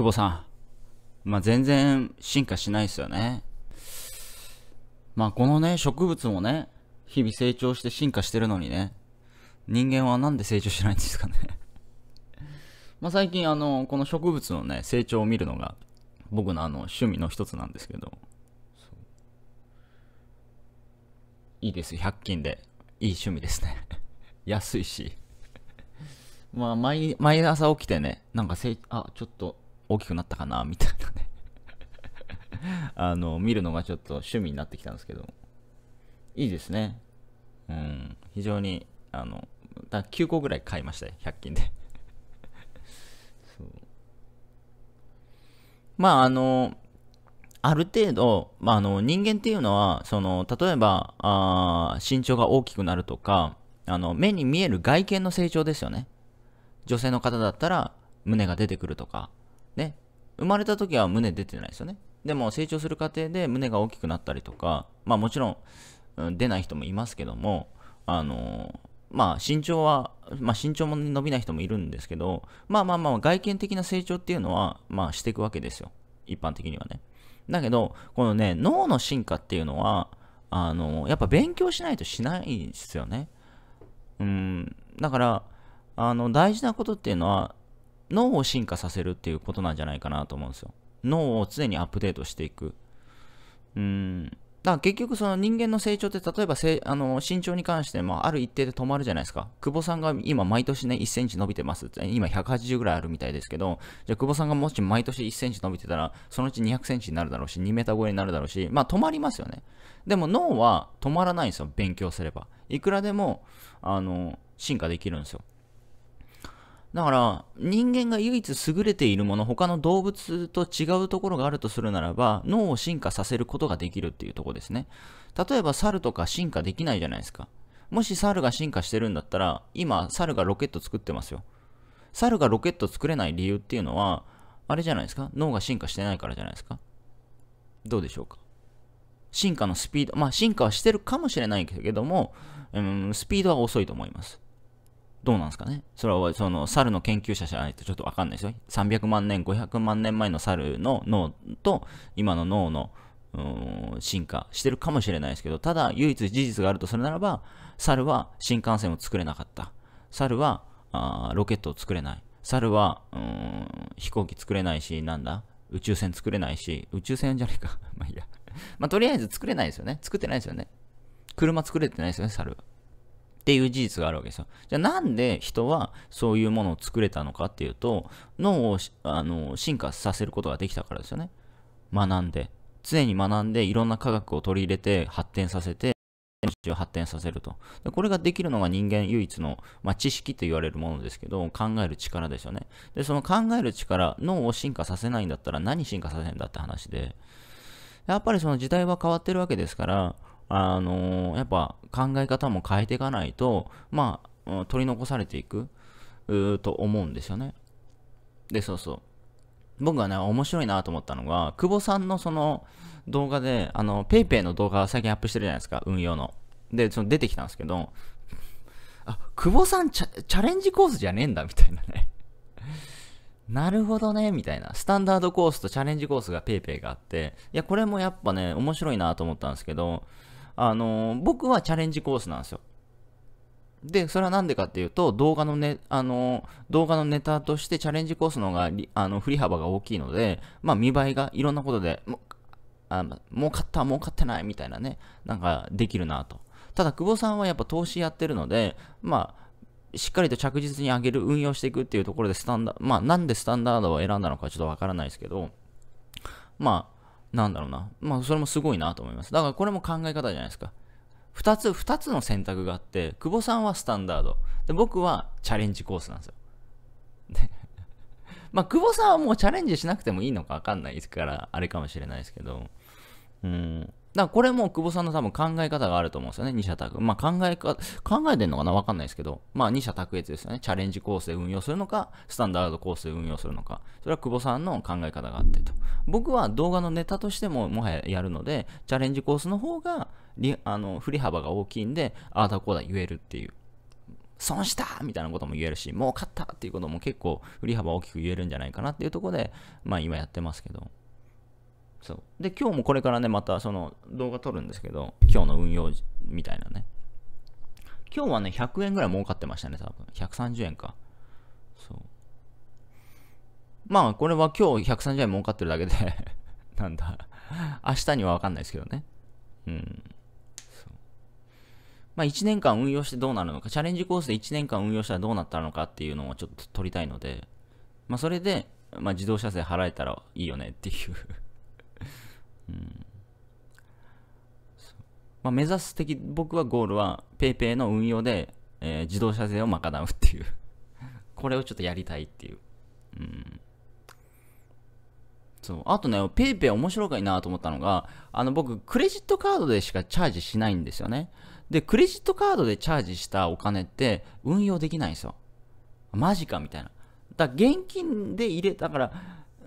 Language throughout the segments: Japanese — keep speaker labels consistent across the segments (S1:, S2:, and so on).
S1: 久保さん。まあ、全然進化しないですよね。まあ、このね、植物もね、日々成長して進化してるのにね、人間はなんで成長しないんですかね ま最近あの、この植物のね、成長を見るのが、僕のあの、趣味の一つなんですけど、いいです。100均で。いい趣味ですね 安いしまあ毎、毎朝起きてね、なんかせい、あ、ちょっと、大きくなったかなみたいなね あの見るのがちょっと趣味になってきたんですけどいいですねうん非常にあのだ9個ぐらい買いましたよ100均で そうまああのある程度、まあ、あの人間っていうのはその例えばあ身長が大きくなるとかあの目に見える外見の成長ですよね女性の方だったら胸が出てくるとかね、生まれた時は胸出てないですよね。でも成長する過程で胸が大きくなったりとか、まあもちろん、うん、出ない人もいますけども、あのー、まあ身長は、まあ身長も伸びない人もいるんですけど、まあまあまあ外見的な成長っていうのは、まあしていくわけですよ。一般的にはね。だけど、このね、脳の進化っていうのは、あのー、やっぱ勉強しないとしないんですよね。うん、だから、あの、大事なことっていうのは、脳を進化させるっていうことなんじゃないかなと思うんですよ。脳を常にアップデートしていく。うん。だから結局その人間の成長って例えばせあの身長に関してもある一定で止まるじゃないですか。久保さんが今毎年ね1センチ伸びてます今180ぐらいあるみたいですけど、じゃあ久保さんがもし毎年1センチ伸びてたらそのうち200センチになるだろうし2メーター超えになるだろうし、まあ止まりますよね。でも脳は止まらないんですよ、勉強すれば。いくらでもあの進化できるんですよ。だから、人間が唯一優れているもの、他の動物と違うところがあるとするならば、脳を進化させることができるっていうとこですね。例えば、猿とか進化できないじゃないですか。もし猿が進化してるんだったら、今、猿がロケット作ってますよ。猿がロケット作れない理由っていうのは、あれじゃないですか脳が進化してないからじゃないですかどうでしょうか進化のスピード、まあ進化はしてるかもしれないけども、うん、スピードは遅いと思います。どうなんですかねそれはその猿の研究者じゃないとちょっとわかんないですよ。300万年、500万年前の猿の脳と今の脳の進化してるかもしれないですけど、ただ唯一事実があるとするならば、猿は新幹線を作れなかった。猿はあロケットを作れない。猿はうん飛行機作れないし、なんだ宇宙船作れないし、宇宙船じゃないか。まあいいや。まあとりあえず作れないですよね。作ってないですよね。車作れてないですよね、猿は。っていう事実があるわけですよ。じゃあなんで人はそういうものを作れたのかっていうと、脳をあの進化させることができたからですよね。学んで。常に学んでいろんな科学を取り入れて発展させて、を発展させるとで。これができるのが人間唯一の、まあ、知識と言われるものですけど、考える力ですよね。で、その考える力、脳を進化させないんだったら何進化させるんだって話で、やっぱりその時代は変わってるわけですから、あのー、やっぱ考え方も変えていかないと、まあ、取り残されていくと思うんですよね。で、そうそう。僕がね、面白いなと思ったのが、久保さんのその動画で、あの、PayPay の動画最近アップしてるじゃないですか、運用の。で、その出てきたんですけど、あ、久保さんチャレンジコースじゃねえんだ、みたいなね。なるほどね、みたいな。スタンダードコースとチャレンジコースが PayPay があって、いや、これもやっぱね、面白いなと思ったんですけど、あのー、僕はチャレンジコースなんですよ。で、それはなんでかっていうと、動画のね、あの、動画のネタとしてチャレンジコースの方が、あの、振り幅が大きいので、まあ、見栄えがいろんなことで、もあ儲かった、儲かってないみたいなね、なんかできるなと。ただ、久保さんはやっぱ投資やってるので、まあ、しっかりと着実に上げる、運用していくっていうところでスタンダード、まあ、なんでスタンダードを選んだのかちょっとわからないですけど、まあ、なんだろうな。まあ、それもすごいなと思います。だからこれも考え方じゃないですか。2つ、2つの選択があって、久保さんはスタンダード。で、僕はチャレンジコースなんですよ。で まあ、久保さんはもうチャレンジしなくてもいいのかわかんないですから、あれかもしれないですけど、うん、だからこれも久保さんの多分考え方があると思うんですよね。二者択。まあ考えか、考えてんのかなわかんないですけど、まあ二者択越ですよね。チャレンジコースで運用するのか、スタンダードコースで運用するのか。それは久保さんの考え方があってと。僕は動画のネタとしてももはややるので、チャレンジコースの方が、あの、振り幅が大きいんで、ああだこうだ言えるっていう。損したみたいなことも言えるし、儲かったっていうことも結構振り幅大きく言えるんじゃないかなっていうところで、まあ今やってますけど。そうで今日もこれからねまたその動画撮るんですけど今日の運用みたいなね今日はね100円ぐらい儲かってましたね多分130円かそうまあこれは今日130円儲かってるだけで なんだ明日には分かんないですけどねうんまあ、1年間運用してどうなるのか、チャレンジコースで1年間運用したらどうなったのかっていうのをちょっと取りたいので、まあ、それで、まあ、自動車税払えたらいいよねっていううんまあ、目指す的僕はゴールは PayPay の運用で、えー、自動車税を賄うっていう これをちょっとやりたいっていう、うん、そうあとね PayPay 面白いなと思ったのがあの僕クレジットカードでしかチャージしないんですよねでクレジットカードでチャージしたお金って運用できないんですよマジかみたいなだ現金で入れたから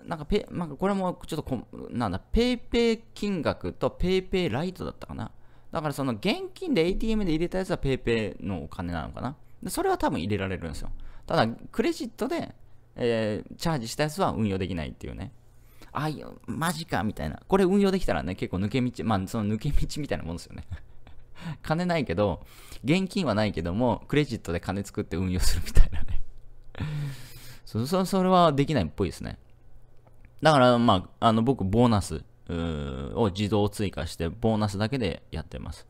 S1: なんかペ、まこれもちょっとこ、なんだ、PayPay 金額と PayPay ライトだったかな。だからその現金で ATM で入れたやつは PayPay のお金なのかな。でそれは多分入れられるんですよ。ただ、クレジットで、えー、チャージしたやつは運用できないっていうね。あいうマジかみたいな。これ運用できたらね、結構抜け道、まあその抜け道みたいなもんですよね。金ないけど、現金はないけども、クレジットで金作って運用するみたいなね。そそそれはできないっぽいですね。だから、まあ、あの、僕、ボーナスを自動追加して、ボーナスだけでやってます。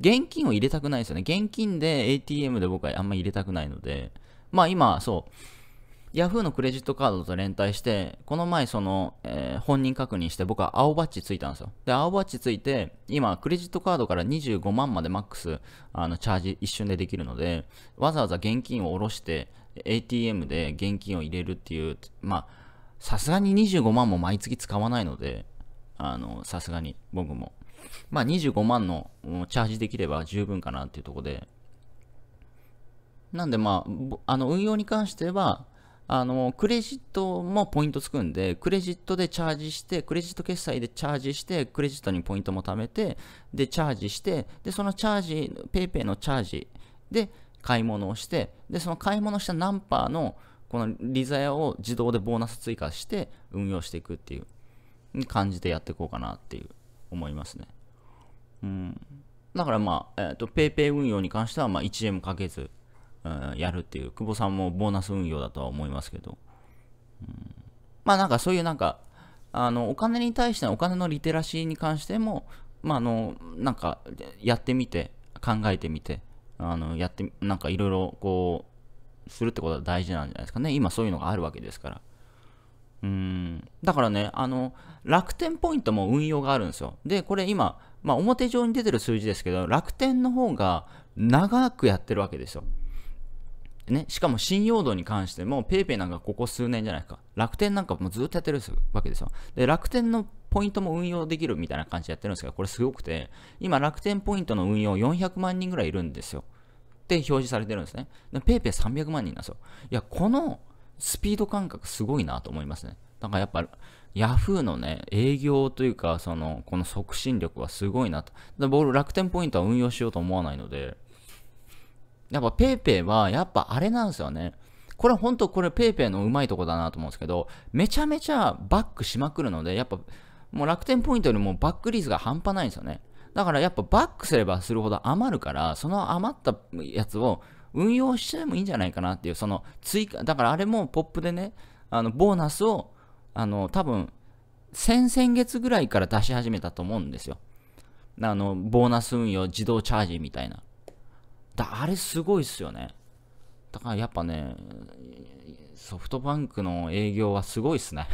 S1: 現金を入れたくないですよね。現金で ATM で僕はあんま入れたくないので、まあ今、そう、Yahoo のクレジットカードと連帯して、この前、その、えー、本人確認して、僕は青バッジついたんですよ。で、青バッジついて、今、クレジットカードから25万までマックス、あの、チャージ一瞬でできるので、わざわざ現金を下ろして、ATM で現金を入れるっていう、まあ、さすがに25万も毎月使わないので、あの、さすがに僕も。まあ25万のチャージできれば十分かなっていうところで。なんでまあ、あの運用に関しては、あの、クレジットもポイントつくんで、クレジットでチャージして、クレジット決済でチャージして、クレジットにポイントも貯めて、で、チャージして、で、そのチャージ、PayPay のチャージで買い物をして、で、その買い物したナンパーの、この利ざやを自動でボーナス追加して運用していくっていう感じでやっていこうかなっていう思いますね。うん。だからまあ、えっ、ー、と、PayPay 運用に関しては、まあ、1円もかけず、うん、やるっていう、久保さんもボーナス運用だとは思いますけど、うん、まあなんかそういうなんか、あの、お金に対してのお金のリテラシーに関しても、まああの、なんか、やってみて、考えてみて、あの、やって、なんかいろいろこするってことは大事なんじゃないですかね。今そういうのがあるわけですから。うん。だからね、あの、楽天ポイントも運用があるんですよ。で、これ今、まあ、表上に出てる数字ですけど、楽天の方が長くやってるわけですよ。ね、しかも信用度に関しても、PayPay なんかここ数年じゃないですか。楽天なんかもずっとやってるわけですよ。で、楽天のポイントも運用できるみたいな感じでやってるんですけど、これすごくて、今楽天ポイントの運用400万人ぐらいいるんですよ。って表示されてるんですね。ペイペイ300万人なんですよ。いや、このスピード感覚すごいなと思いますね。だからやっぱ、yahoo のね、営業というか、その、この促進力はすごいなと。で僕、楽天ポイントは運用しようと思わないので、やっぱ PayPay は、やっぱあれなんですよね。これ本当これ PayPay のうまいとこだなと思うんですけど、めちゃめちゃバックしまくるので、やっぱ、もう楽天ポイントよりもバック率が半端ないんですよね。だからやっぱバックすればするほど余るから、その余ったやつを運用してもいいんじゃないかなっていう、その追加、だからあれもポップでね、あの、ボーナスを、あの、多分、先々月ぐらいから出し始めたと思うんですよ。あの、ボーナス運用自動チャージみたいな。だ、あれすごいっすよね。だからやっぱね、ソフトバンクの営業はすごいっすね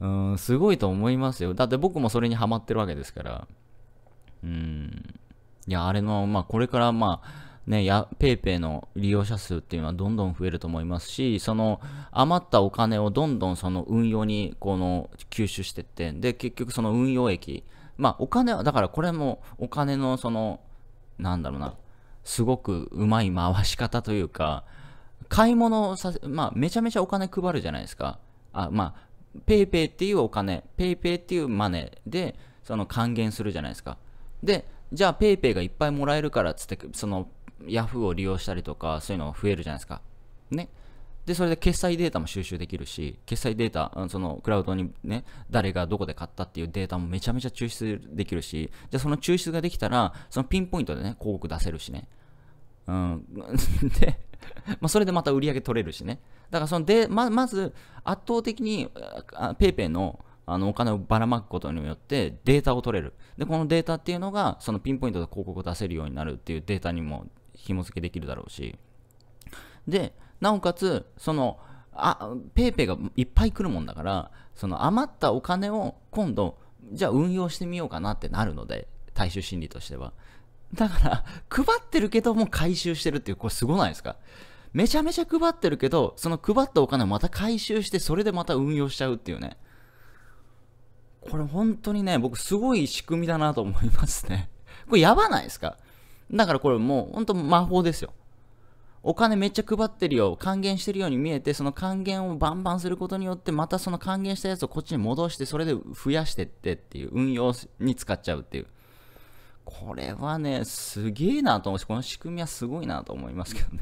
S1: うん、すごいと思いますよ。だって僕もそれにハマってるわけですから。うん。いや、あれの、まあ、これから、まあ、ね、や、p a y p の利用者数っていうのはどんどん増えると思いますし、その余ったお金をどんどんその運用に、この、吸収してって、で、結局その運用益、まあ、お金は、だからこれもお金のその、なんだろうな、すごくうまい回し方というか、買い物させ、まあ、めちゃめちゃお金配るじゃないですか。あまあ、PayPay っていうお金、PayPay っていうマネーで、その還元するじゃないですか。で、じゃあ PayPay がいっぱいもらえるからっつって、その Yahoo を利用したりとか、そういうのが増えるじゃないですか。ね。で、それで決済データも収集できるし、決済データ、そのクラウドにね、誰がどこで買ったっていうデータもめちゃめちゃ抽出できるし、じゃあその抽出ができたら、そのピンポイントでね、広告出せるしね。うん。で、まあそれでまた売り上げ取れるしね。だからそので、ままず圧倒的に PayPay のあのお金をばらまくことによってデータを取れる。で、このデータっていうのがそのピンポイントで広告を出せるようになるっていうデータにも紐付けできるだろうし。で、なおかつ、その、あ、y p a y がいっぱい来るもんだから、その余ったお金を今度、じゃあ運用してみようかなってなるので、大衆心理としては。だから、配ってるけども回収してるっていう、これすごないですかめちゃめちゃ配ってるけど、その配ったお金をまた回収して、それでまた運用しちゃうっていうね。これ本当にね、僕すごい仕組みだなと思いますね。これやばないですかだからこれもう本当魔法ですよ。お金めっちゃ配ってるよ、還元してるように見えて、その還元をバンバンすることによって、またその還元したやつをこっちに戻して、それで増やしてってっていう運用に使っちゃうっていう。これはね、すげえなと思うし、この仕組みはすごいなと思いますけどね。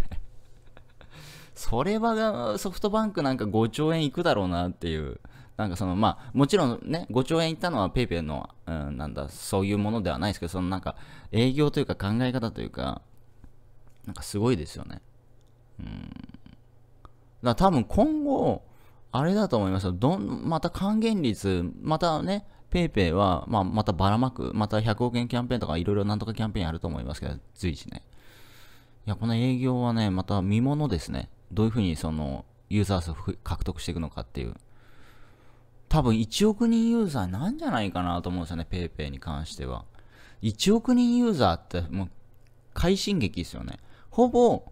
S1: それはソフトバンクなんか5兆円いくだろうなっていう。なんかそのまあ、もちろんね、5兆円いったのは PayPay の、うん、なんだ、そういうものではないですけど、そのなんか営業というか考え方というか、なんかすごいですよね。うん。だ多分今後、あれだと思いますよ。どん、また還元率、またね、PayPay は、まあ、またばらまく、また100億円キャンペーンとかいろいろなんとかキャンペーンやると思いますけど、随時ね。いや、この営業はね、また見ものですね。どういうふうにその、ユーザー数を獲得していくのかっていう。多分1億人ユーザーなんじゃないかなと思うんですよね、PayPay に関しては。1億人ユーザーってもう快進撃ですよね。ほぼ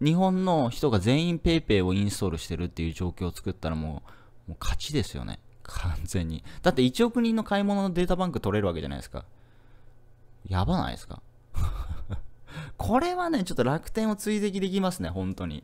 S1: 日本の人が全員 PayPay をインストールしてるっていう状況を作ったらもうもう勝ちですよね。完全に。だって1億人の買い物のデータバンク取れるわけじゃないですか。やばないですか これはね、ちょっと楽天を追跡できますね、本当に。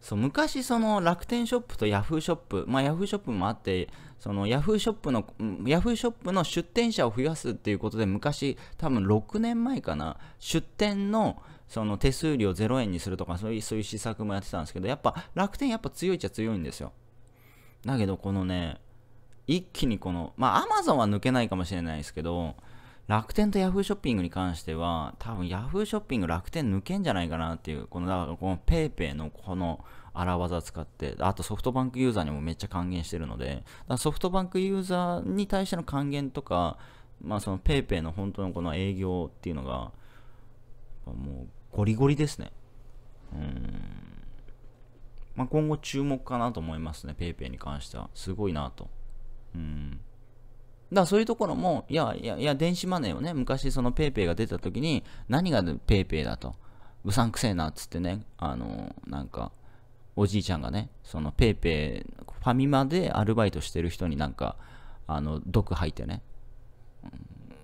S1: そう、昔その楽天ショップと yahoo！! ショップ、まあ yahoo！! ショップもあって、その yahoo！! ショップの、yahoo！! ショップの出店者を増やすっていうことで昔、多分6年前かな、出店のその手数料0円にするとかそういう、そういう施策もやってたんですけど、やっぱ楽天やっぱ強いっちゃ強いんですよ。だけどこのね、一気にこの、まあアマゾンは抜けないかもしれないですけど、楽天と Yahoo ショッピングに関しては、多分 Yahoo ショッピング楽天抜けんじゃないかなっていう、この、だからこの PayPay のこの荒技使って、あとソフトバンクユーザーにもめっちゃ還元してるので、ソフトバンクユーザーに対しての還元とか、まあその PayPay の本当のこの営業っていうのが、もうゴリゴリですね。うん。まあ、今後注目かなと思いますね、PayPay に関しては。すごいなと。うん。だからそういうところも、いやいや、いや電子マネーをね、昔その PayPay が出た時に、何が PayPay だと。うさんくせえなっつってね、あのー、なんか、おじいちゃんがね、その PayPay、ファミマでアルバイトしてる人になんか、あの、毒吐いてね、うん、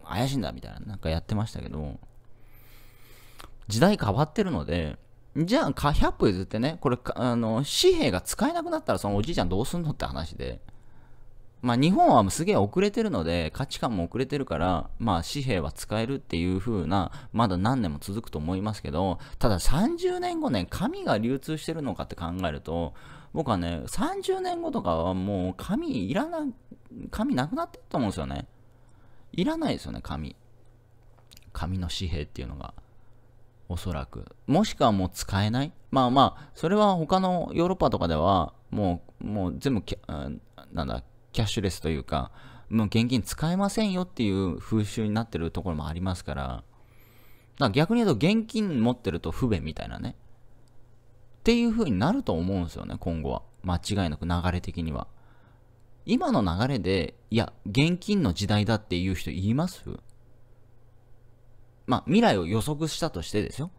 S1: 怪しいんだみたいな、なんかやってましたけど、時代変わってるので、じゃあ、100歩譲ってね、これ、あの、紙幣が使えなくなったら、そのおじいちゃんどうすんのって話で。まあ、日本はすげえ遅れてるので、価値観も遅れてるから、まあ、紙幣は使えるっていう風な、まだ何年も続くと思いますけど、ただ30年後ね、紙が流通してるのかって考えると、僕はね、30年後とかはもう紙いらな、い、紙なくなってると思うんですよね。いらないですよね、紙。紙の紙幣っていうのが。おそらく。もしくはもう使えないまあまあ、それは他のヨーロッパとかでは、もう、もう全部キャ、なんだ、キャッシュレスというか、もう現金使えませんよっていう風習になってるところもありますから、だ逆に言うと現金持ってると不便みたいなね。っていう風になると思うんですよね、今後は。間違いなく流れ的には。今の流れで、いや、現金の時代だっていう人言いますまあ、未来を予測したとしてですよ。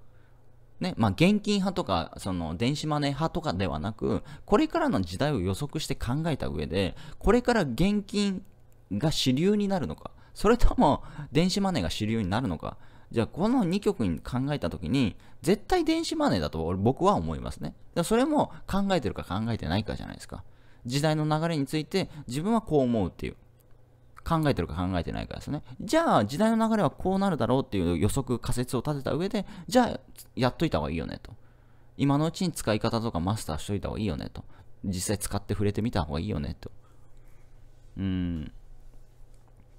S1: ね、まあ、現金派とか、その、電子マネー派とかではなく、これからの時代を予測して考えた上で、これから現金が主流になるのか、それとも、電子マネーが主流になるのか、じゃあ、この2曲に考えたときに、絶対電子マネーだと僕は思いますね。それも考えてるか考えてないかじゃないですか。時代の流れについて自分はこう思うっていう。考えてるか考えてないかですね。じゃあ、時代の流れはこうなるだろうっていう予測、仮説を立てた上で、じゃあ、やっといた方がいいよねと。今のうちに使い方とかマスターしといた方がいいよねと。実際使って触れてみた方がいいよねと。うん。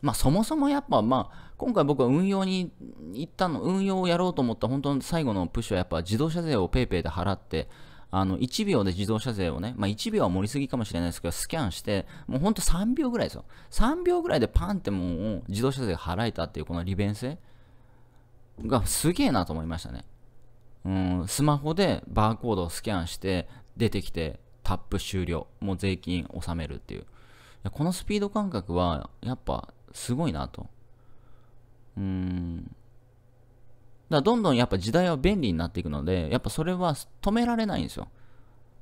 S1: まあ、そもそもやっぱ、まあ、今回僕は運用に行ったの、運用をやろうと思った本当の最後のプッシュはやっぱ自動車税を PayPay で払って、あの、1秒で自動車税をね、まあ、1秒は盛りすぎかもしれないですけど、スキャンして、もうほんと3秒ぐらいですよ。3秒ぐらいでパンってもう自動車税払えたっていうこの利便性がすげえなと思いましたね。うん、スマホでバーコードをスキャンして、出てきて、タップ終了。もう税金納めるっていう。このスピード感覚は、やっぱ、すごいなと。うん。だどんどんやっぱ時代は便利になっていくので、やっぱそれは止められないんですよ。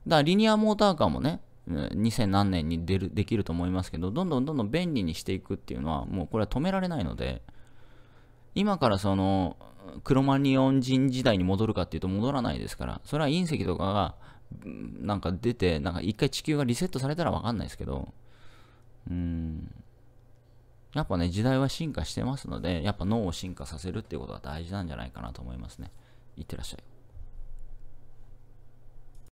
S1: だからリニアモーターカーもね、2000何年に出るできると思いますけど、どんどんどんどん便利にしていくっていうのは、もうこれは止められないので、今からその、クロマニオン人時代に戻るかっていうと戻らないですから、それは隕石とかが、なんか出て、なんか一回地球がリセットされたらわかんないですけど、うん。やっぱね、時代は進化してますので、やっぱ脳を進化させるっていうことが大事なんじゃないかなと思いますね。いってらっしゃい。